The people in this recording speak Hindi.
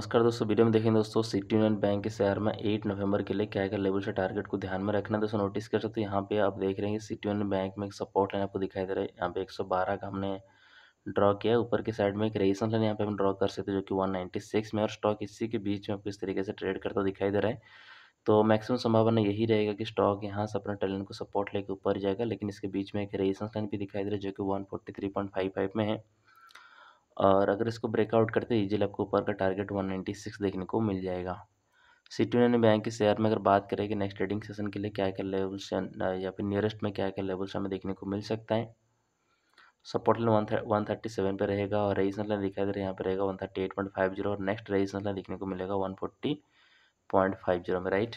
नमस्कार दोस्तों वीडियो में देखेंगे दोस्तों सिटी यूनियन बैंक के शेयर में 8 नवंबर के लिए क्या क्या लेवल से टारगेट को ध्यान में रखना दोस्तों नोटिस कर सकते हो यहाँ पे आप देख रहे हैं सिटी यूनियन बैंक में एक सपोर्ट लाइन आपको दिखाई दे रहा है यहाँ पे 112 का हमने ड्रॉ किया है ऊपर के साइड में एक रेजिस्टेंस लाइन यहाँ पे हम ड्रॉ कर सकते हैं जो कि वन में और स्टॉक इसी के बीच में किस इस तरीके से ट्रेड करता दिखाई दे रहा है तो मैक्सिमम संभावना यही रहेगा कि स्टॉक यहाँ से अपना टैलेंट को सपोर्ट लेकर ऊपर जाएगा लेकिन इसके बीच में एक रेजिस्टेंस लाइन भी दिखाई दे रहा है जो कि वन में है और अगर इसको ब्रेकआउट करते इजिल आपको ऊपर का टारगेट 196 देखने को मिल जाएगा सिटी यूनियन बैंक के शेयर में अगर बात करें कि नेक्स्ट ट्रेडिंग सेशन के लिए क्या क्या लेवल्स या फिर नियरेस्ट में क्या क्या लेवल्स हमें देखने को मिल सकता है support line one one thirty seven पर रहेगा और रेजिनल लाइन दिखाई दे रहा है यहाँ पर रहेगा one thirty eight point five zero और नेक्स्ट रेजिनल लाइन देखने को मिलेगा one forty point five zero में राइट